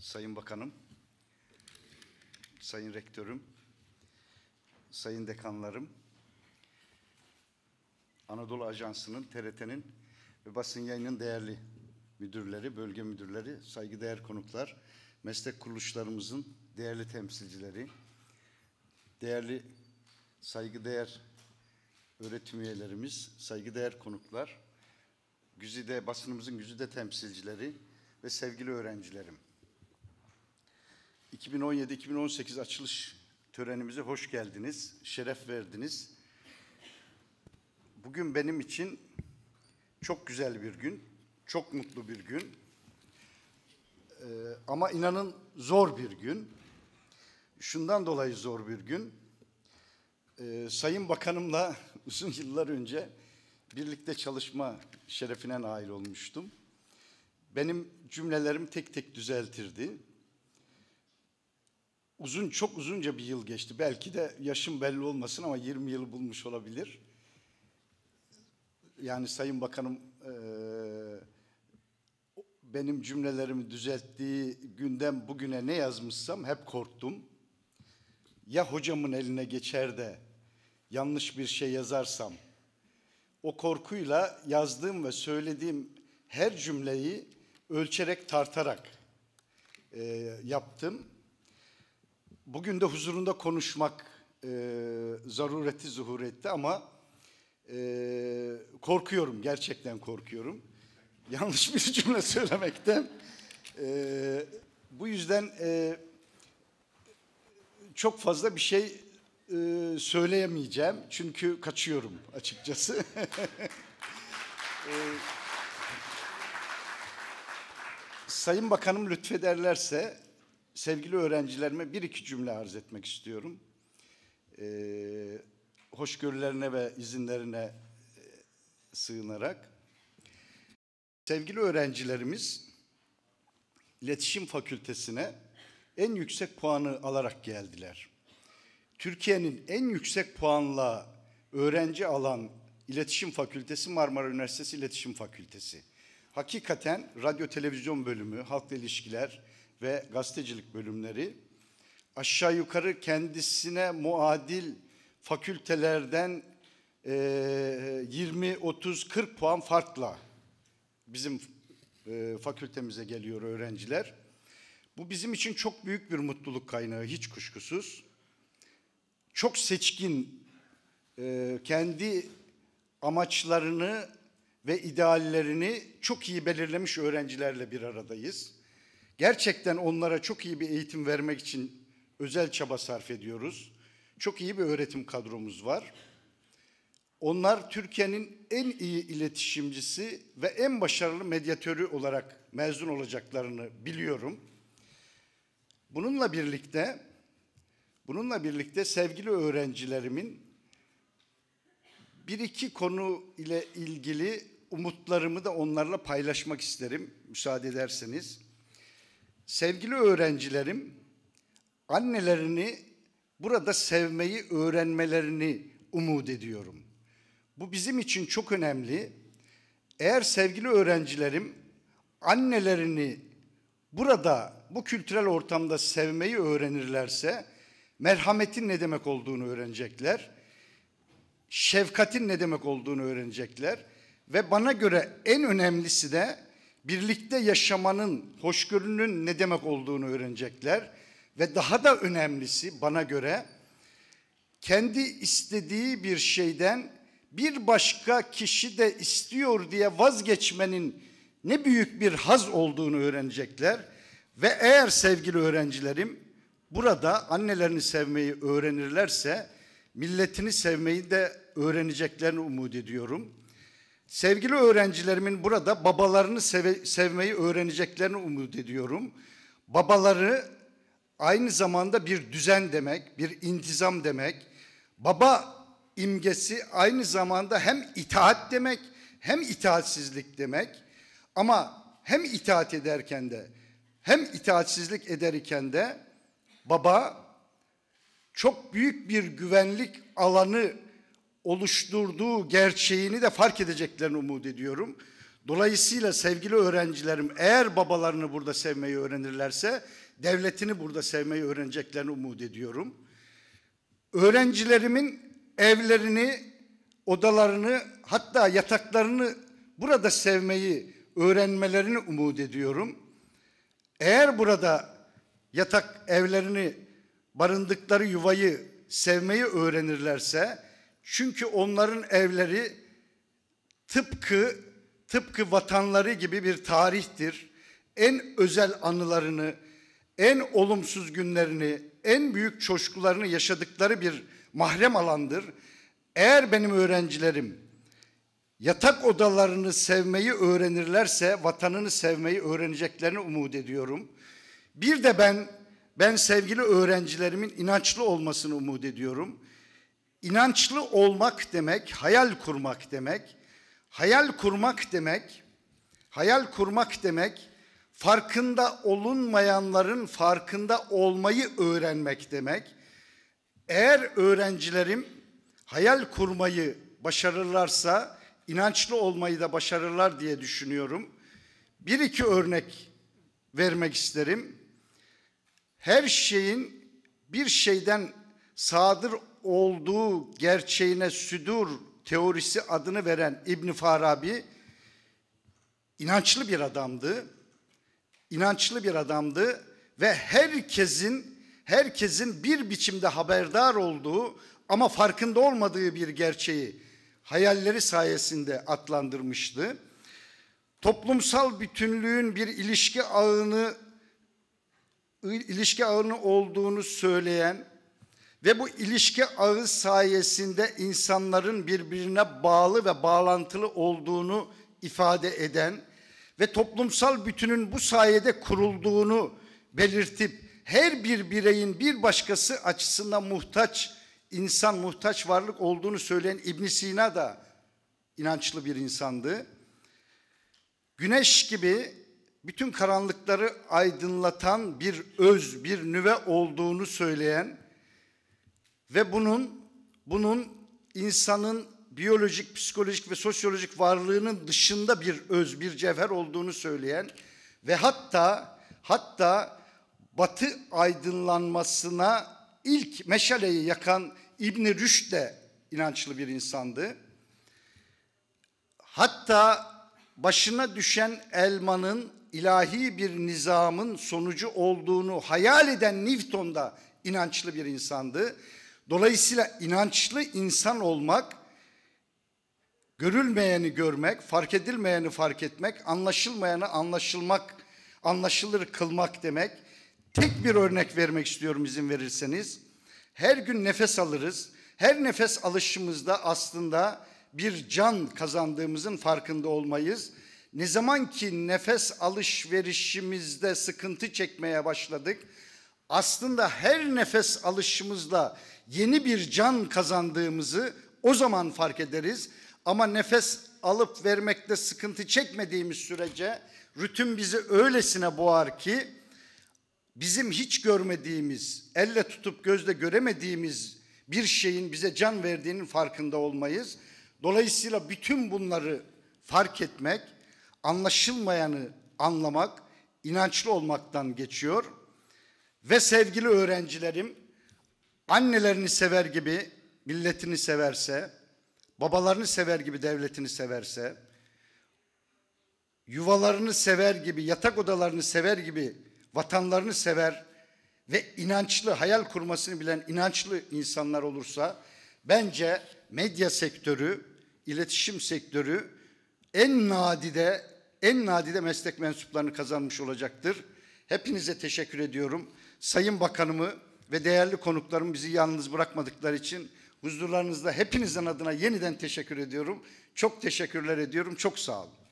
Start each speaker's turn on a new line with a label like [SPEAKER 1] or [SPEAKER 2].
[SPEAKER 1] Sayın Bakanım, Sayın Rektörüm, Sayın Dekanlarım, Anadolu Ajansı'nın, TRT'nin ve basın yayının değerli müdürleri, bölge müdürleri, saygıdeğer konuklar, meslek kuruluşlarımızın değerli temsilcileri, değerli saygıdeğer öğretim üyelerimiz, saygıdeğer konuklar, güzide basınımızın güzide temsilcileri ve sevgili öğrencilerim. 2017-2018 açılış törenimize hoş geldiniz, şeref verdiniz. Bugün benim için çok güzel bir gün, çok mutlu bir gün. Ee, ama inanın zor bir gün. Şundan dolayı zor bir gün. Ee, Sayın Bakanımla uzun yıllar önce birlikte çalışma şerefine nail olmuştum. Benim cümlelerim tek tek düzeltirdi uzun çok uzunca bir yıl geçti. Belki de yaşım belli olmasın ama 20 yılı bulmuş olabilir. Yani Sayın Bakanım e, benim cümlelerimi düzelttiği günden bugüne ne yazmışsam hep korktum. Ya hocamın eline geçer de yanlış bir şey yazarsam o korkuyla yazdığım ve söylediğim her cümleyi ölçerek tartarak e, yaptım Bugün de huzurunda konuşmak e, zarureti zuhur etti ama e, korkuyorum, gerçekten korkuyorum. Yanlış bir cümle söylemekten. E, bu yüzden e, çok fazla bir şey e, söyleyemeyeceğim. Çünkü kaçıyorum açıkçası. e, Sayın Bakanım lütfederlerse sevgili öğrencilerime bir iki cümle arz etmek istiyorum. Ee, hoşgörülerine ve izinlerine e, sığınarak. Sevgili öğrencilerimiz iletişim fakültesine en yüksek puanı alarak geldiler. Türkiye'nin en yüksek puanla öğrenci alan iletişim Fakültesi Marmara Üniversitesi İletişim Fakültesi. Hakikaten radyo televizyon bölümü, halkla ilişkiler, ve gazetecilik bölümleri aşağı yukarı kendisine muadil fakültelerden 20, 30, 40 puan farkla bizim e, fakültemize geliyor öğrenciler. Bu bizim için çok büyük bir mutluluk kaynağı hiç kuşkusuz. Çok seçkin e, kendi amaçlarını ve ideallerini çok iyi belirlemiş öğrencilerle bir aradayız. Gerçekten onlara çok iyi bir eğitim vermek için özel çaba sarf ediyoruz. Çok iyi bir öğretim kadromuz var. Onlar Türkiye'nin en iyi iletişimcisi ve en başarılı medyatörü olarak mezun olacaklarını biliyorum. Bununla birlikte bununla birlikte sevgili öğrencilerimin bir iki konu ile ilgili umutlarımı da onlarla paylaşmak isterim müsaade ederseniz. Sevgili öğrencilerim, annelerini burada sevmeyi öğrenmelerini umut ediyorum. Bu bizim için çok önemli. Eğer sevgili öğrencilerim annelerini burada bu kültürel ortamda sevmeyi öğrenirlerse merhametin ne demek olduğunu öğrenecekler. Şefkatin ne demek olduğunu öğrenecekler ve bana göre en önemlisi de birlikte yaşamanın, hoşgörünün ne demek olduğunu öğrenecekler. Ve daha da önemlisi bana göre kendi istediği bir şeyden bir başka kişi de istiyor diye vazgeçmenin ne büyük bir haz olduğunu öğrenecekler. Ve eğer sevgili öğrencilerim burada annelerini sevmeyi öğrenirlerse milletini sevmeyi de öğreneceklerini umut ediyorum. Sevgili öğrencilerimin burada babalarını seve, sevmeyi öğreneceklerini umut ediyorum. Babaları aynı zamanda bir düzen demek, bir intizam demek. Baba imgesi aynı zamanda hem itaat demek hem itaatsizlik demek. Ama hem itaat ederken de hem itaatsizlik ederken de baba çok büyük bir güvenlik alanı oluşturduğu gerçeğini de fark edeceklerini umut ediyorum. Dolayısıyla sevgili öğrencilerim eğer babalarını burada sevmeyi öğrenirlerse devletini burada sevmeyi öğreneceklerini umut ediyorum. Öğrencilerimin evlerini, odalarını hatta yataklarını burada sevmeyi öğrenmelerini umut ediyorum. Eğer burada yatak evlerini, barındıkları yuvayı sevmeyi öğrenirlerse çünkü onların evleri tıpkı tıpkı vatanları gibi bir tarihtir. En özel anılarını, en olumsuz günlerini, en büyük coşkularını yaşadıkları bir mahrem alandır. Eğer benim öğrencilerim yatak odalarını sevmeyi öğrenirlerse vatanını sevmeyi öğreneceklerini umut ediyorum. Bir de ben ben sevgili öğrencilerimin inançlı olmasını umut ediyorum. İnançlı olmak demek, hayal kurmak demek. Hayal kurmak demek, hayal kurmak demek farkında olunmayanların farkında olmayı öğrenmek demek. Eğer öğrencilerim hayal kurmayı başarırlarsa inançlı olmayı da başarırlar diye düşünüyorum. Bir iki örnek vermek isterim. Her şeyin bir şeyden sadır olduğu gerçeğine südür teorisi adını veren İbn Farabi inançlı bir adamdı. İnançlı bir adamdı ve herkesin herkesin bir biçimde haberdar olduğu ama farkında olmadığı bir gerçeği hayalleri sayesinde atlandırmıştı. Toplumsal bütünlüğün bir ilişki ağını ilişki ağını olduğunu söyleyen ve bu ilişki ağı sayesinde insanların birbirine bağlı ve bağlantılı olduğunu ifade eden ve toplumsal bütünün bu sayede kurulduğunu belirtip her bir bireyin bir başkası açısından muhtaç insan muhtaç varlık olduğunu söyleyen İbn Sina da inançlı bir insandı. Güneş gibi bütün karanlıkları aydınlatan bir öz, bir nüve olduğunu söyleyen ve bunun bunun insanın biyolojik, psikolojik ve sosyolojik varlığının dışında bir öz, bir cevher olduğunu söyleyen ve hatta hatta Batı aydınlanmasına ilk meşaleyi yakan İbn Rüşd de inançlı bir insandı. Hatta başına düşen elmanın ilahi bir nizamın sonucu olduğunu hayal eden Newton da inançlı bir insandı Dolayısıyla inançlı insan olmak, görülmeyeni görmek, fark edilmeyeni fark etmek, anlaşılmayanı anlaşılmak, anlaşılır kılmak demek. Tek bir örnek vermek istiyorum izin verirseniz. Her gün nefes alırız. Her nefes alışımızda aslında bir can kazandığımızın farkında olmayız. Ne zaman ki nefes alışverişimizde sıkıntı çekmeye başladık, aslında her nefes alışımızla yeni bir can kazandığımızı o zaman fark ederiz. Ama nefes alıp vermekte sıkıntı çekmediğimiz sürece rutin bizi öylesine boğar ki bizim hiç görmediğimiz, elle tutup gözle göremediğimiz bir şeyin bize can verdiğinin farkında olmayız. Dolayısıyla bütün bunları fark etmek, anlaşılmayanı anlamak, inançlı olmaktan geçiyor.'' Ve sevgili öğrencilerim, annelerini sever gibi milletini severse, babalarını sever gibi devletini severse, yuvalarını sever gibi, yatak odalarını sever gibi vatanlarını sever ve inançlı, hayal kurmasını bilen inançlı insanlar olursa bence medya sektörü, iletişim sektörü en nadide, en nadide meslek mensuplarını kazanmış olacaktır. Hepinize teşekkür ediyorum. Sayın Bakanımı ve değerli konuklarım bizi yalnız bırakmadıkları için huzurlarınızda hepinizin adına yeniden teşekkür ediyorum. Çok teşekkürler ediyorum. Çok sağ olun.